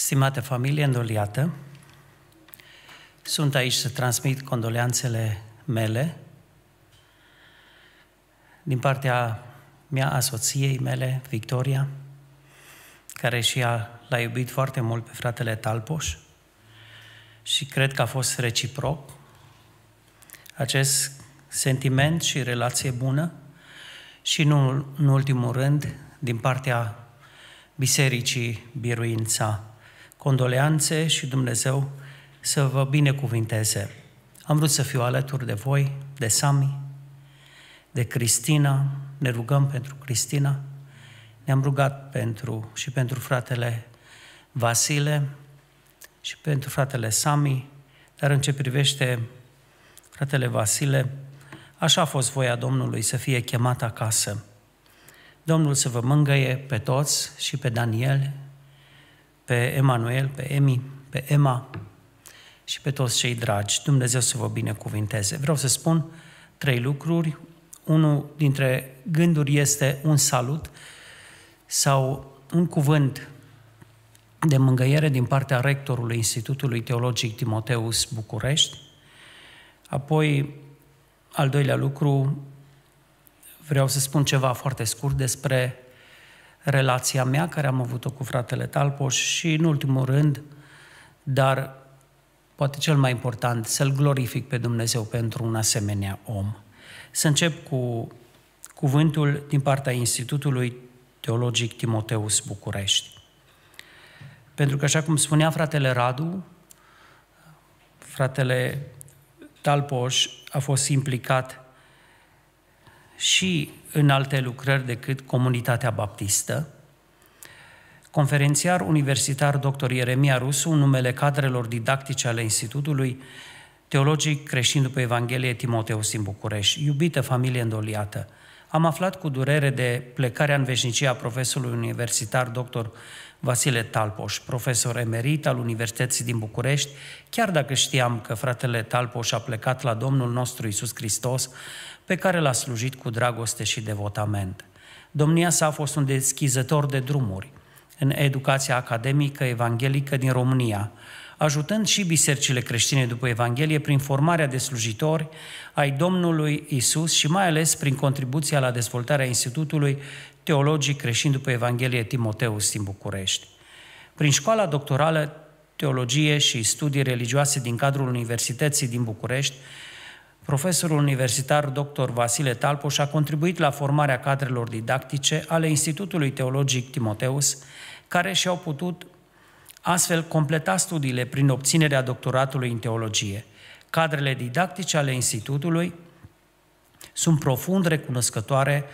Stimată familie îndoliată, sunt aici să transmit condoleanțele mele din partea mea a soției mele, Victoria, care și ea l-a iubit foarte mult pe fratele Talpoș și cred că a fost reciproc acest sentiment și relație bună și nu în ultimul rând din partea Bisericii Biruința condoleanțe și Dumnezeu să vă binecuvinteze. Am vrut să fiu alături de voi, de Sami, de Cristina, ne rugăm pentru Cristina, ne-am rugat pentru, și pentru fratele Vasile și pentru fratele Sami, dar în ce privește fratele Vasile, așa a fost voia Domnului să fie chemat acasă. Domnul să vă mângăie pe toți și pe Daniel pe Emanuel, pe Emi, pe Emma și pe toți cei dragi. Dumnezeu să vă binecuvinteze. Vreau să spun trei lucruri. Unul dintre gânduri este un salut sau un cuvânt de mângăiere din partea rectorului Institutului Teologic Timoteus București. Apoi, al doilea lucru, vreau să spun ceva foarte scurt despre relația mea care am avut-o cu fratele Talpoș și, în ultimul rând, dar poate cel mai important, să-L glorific pe Dumnezeu pentru un asemenea om. Să încep cu cuvântul din partea Institutului Teologic Timoteus București. Pentru că, așa cum spunea fratele Radu, fratele Talpoș a fost implicat și în alte lucrări decât comunitatea baptistă. Conferențiar universitar dr. Ieremia Rusu, numele cadrelor didactice ale Institutului Teologic Creștin după Evanghelie Timoteus din București, iubită familie îndoliată, am aflat cu durere de plecarea în veșnicie a profesorului universitar dr. Vasile Talpoș, profesor emerit al Universității din București, chiar dacă știam că fratele Talpoș a plecat la Domnul nostru Isus Hristos, pe care l-a slujit cu dragoste și devotament. Domnia sa a fost un deschizător de drumuri în educația academică evanghelică din România, ajutând și bisericile creștine după Evanghelie prin formarea de slujitori ai Domnului Isus și mai ales prin contribuția la dezvoltarea Institutului teologic creștin după Evanghelie Timoteus din București. Prin școala doctorală Teologie și Studii Religioase din cadrul Universității din București, profesorul universitar dr. Vasile Talpoș a contribuit la formarea cadrelor didactice ale Institutului Teologic Timoteus, care și-au putut Astfel, completa studiile prin obținerea doctoratului în teologie. Cadrele didactice ale institutului sunt profund recunoscătoare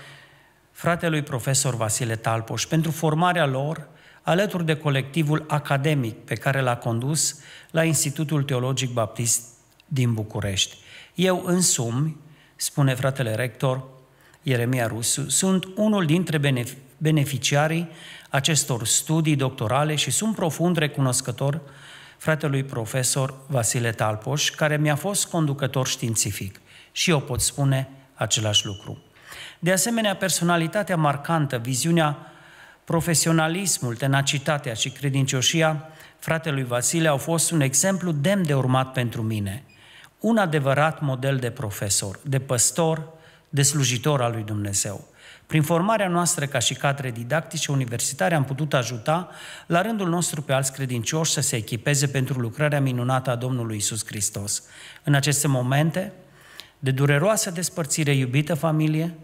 fratelui profesor Vasile Talpoș pentru formarea lor alături de colectivul academic pe care l-a condus la Institutul Teologic Baptist din București. Eu însumi, spune fratele rector Ieremia Rusu, sunt unul dintre beneficiarii acestor studii doctorale și sunt profund recunoscător fratelui profesor Vasile Talpoș, care mi-a fost conducător științific. Și eu pot spune același lucru. De asemenea, personalitatea marcantă, viziunea, profesionalismul, tenacitatea și credincioșia fratelui Vasile au fost un exemplu demn de urmat pentru mine. Un adevărat model de profesor, de păstor, de slujitor al lui Dumnezeu. Prin formarea noastră ca și cadre didactice universitare am putut ajuta la rândul nostru pe alți credincioși să se echipeze pentru lucrarea minunată a Domnului Isus Hristos. În aceste momente de dureroasă despărțire, iubită familie,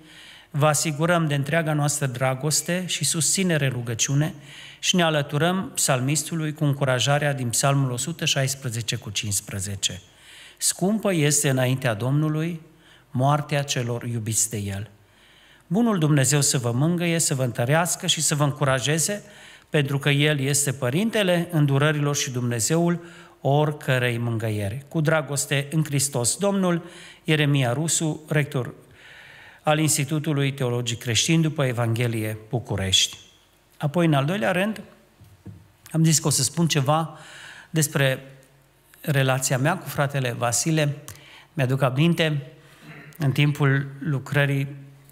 vă asigurăm de întreaga noastră dragoste și susținere rugăciune și ne alăturăm psalmistului cu încurajarea din psalmul 116 cu 15. Scumpă este înaintea Domnului moartea celor iubiți de El. Bunul Dumnezeu să vă mângăie, să vă întărească și să vă încurajeze, pentru că El este Părintele îndurărilor și Dumnezeul oricărei mângăiere. Cu dragoste în Hristos Domnul, Ieremia Rusu, rector al Institutului Teologic Creștin după Evanghelie București. Apoi, în al doilea rând, am zis că o să spun ceva despre relația mea cu fratele Vasile. Mi-aduc aminte, în timpul lucrării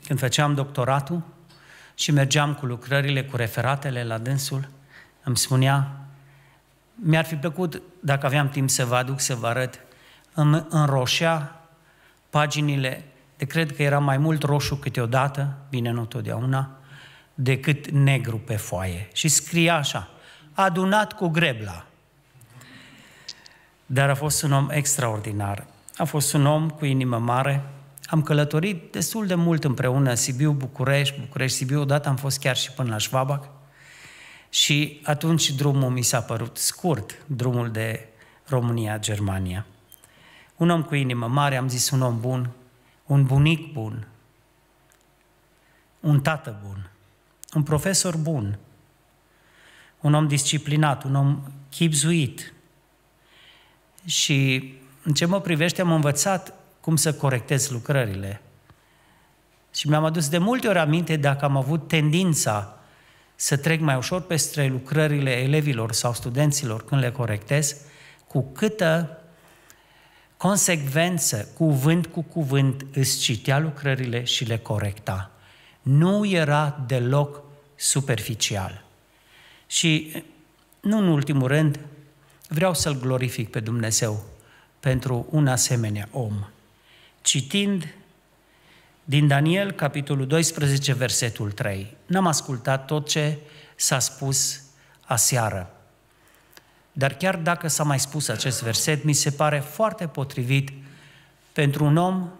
când făceam doctoratul și mergeam cu lucrările, cu referatele la dânsul, îmi spunea, mi-ar fi plăcut, dacă aveam timp să vă aduc, să vă arăt, îmi înroșea paginile de cred că era mai mult roșu câteodată, bine nu totdeauna, decât negru pe foaie. Și scria așa, adunat cu grebla. Dar a fost un om extraordinar. A fost un om cu inimă mare, am călătorit destul de mult împreună, Sibiu, București, București, Sibiu, odată am fost chiar și până la Schwabach. Și atunci drumul mi s-a părut scurt, drumul de România-Germania. Un om cu inimă mare, am zis un om bun, un bunic bun, un tată bun, un profesor bun, un om disciplinat, un om chipzuit. Și în ce mă privește am învățat cum să corectez lucrările. Și mi-am adus de multe ori aminte dacă am avut tendința să trec mai ușor peste lucrările elevilor sau studenților când le corectez, cu câtă consecvență, cuvânt cu cuvânt, îți citea lucrările și le corecta. Nu era deloc superficial. Și, nu în ultimul rând, vreau să-L glorific pe Dumnezeu pentru un asemenea om citind din Daniel, capitolul 12, versetul 3. N-am ascultat tot ce s-a spus aseară. Dar chiar dacă s-a mai spus acest verset, mi se pare foarte potrivit pentru un om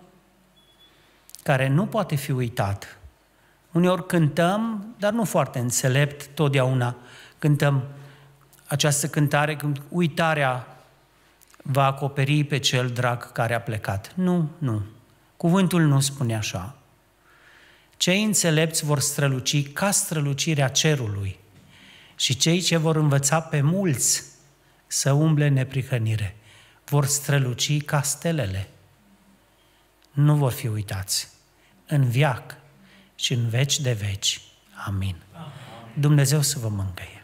care nu poate fi uitat. Uneori cântăm, dar nu foarte înțelept totdeauna. Cântăm această cântare, uitarea va acoperi pe cel drag care a plecat. Nu, nu. Cuvântul nu spune așa. Cei înțelepți vor străluci ca strălucirea cerului și cei ce vor învăța pe mulți să umble neprihănire vor străluci ca stelele. Nu vor fi uitați în viac și în veci de veci. Amin. Amin. Dumnezeu să vă mângâie.